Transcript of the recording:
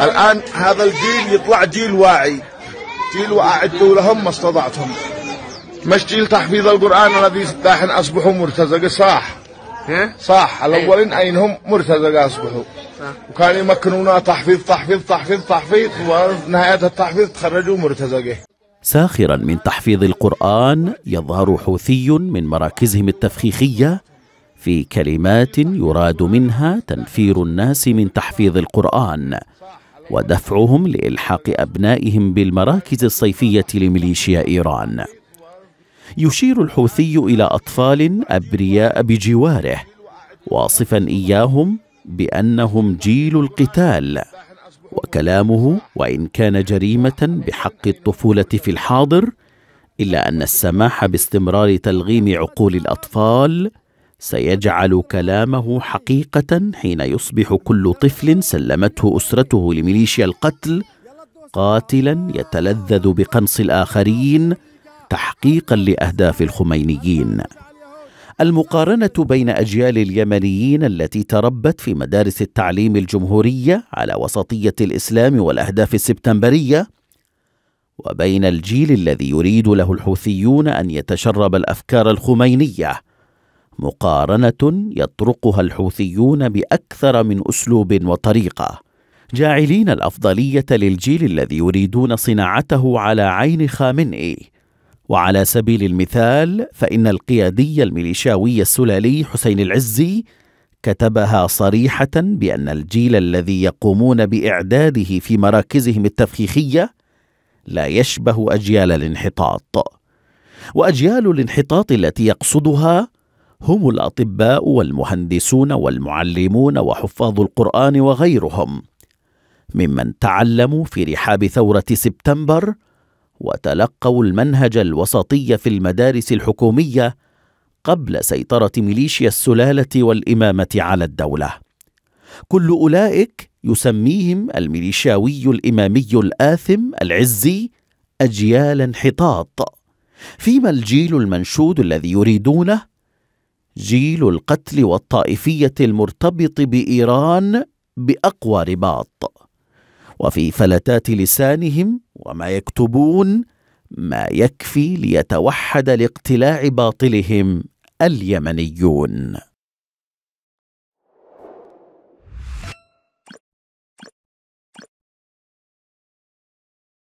الآن هذا الجيل يطلع جيل واعي جيل وأعدوا لهم ما استطعتم مش جيل تحفيظ القرآن الذي ستاحن أصبحوا مرتزقة صح إيه؟ صح إيه. الأولين أينهم مرتزقة أصبحوا وكان يمكنونا تحفيظ تحفيظ تحفيظ تحفيظ ونهاية التحفيظ تخرجوا مرتزقة ساخرا من تحفيظ القرآن يظهر حوثي من مراكزهم التفخيخية في كلمات يراد منها تنفير الناس من تحفيظ القرآن ودفعهم لإلحاق أبنائهم بالمراكز الصيفية لميليشيا إيران يشير الحوثي إلى أطفال أبرياء بجواره واصفا إياهم بأنهم جيل القتال وكلامه وإن كان جريمة بحق الطفولة في الحاضر إلا أن السماح باستمرار تلغيم عقول الأطفال سيجعل كلامه حقيقه حين يصبح كل طفل سلمته اسرته لميليشيا القتل قاتلا يتلذذ بقنص الاخرين تحقيقا لاهداف الخمينيين المقارنه بين اجيال اليمنيين التي تربت في مدارس التعليم الجمهوريه على وسطيه الاسلام والاهداف السبتمبريه وبين الجيل الذي يريد له الحوثيون ان يتشرب الافكار الخمينيه مقارنه يطرقها الحوثيون باكثر من اسلوب وطريقه جاعلين الافضليه للجيل الذي يريدون صناعته على عين خامنئي إيه. وعلى سبيل المثال فان القيادي الميليشاوي السلالي حسين العزي كتبها صريحه بان الجيل الذي يقومون باعداده في مراكزهم التفخيخيه لا يشبه اجيال الانحطاط واجيال الانحطاط التي يقصدها هم الاطباء والمهندسون والمعلمون وحفاظ القران وغيرهم ممن تعلموا في رحاب ثوره سبتمبر وتلقوا المنهج الوسطي في المدارس الحكوميه قبل سيطره ميليشيا السلاله والامامه على الدوله كل اولئك يسميهم الميليشاوي الامامي الاثم العزي اجيال انحطاط فيما الجيل المنشود الذي يريدونه جيل القتل والطائفيه المرتبط بايران باقوى رباط وفي فلتات لسانهم وما يكتبون ما يكفي ليتوحد لاقتلاع باطلهم اليمنيون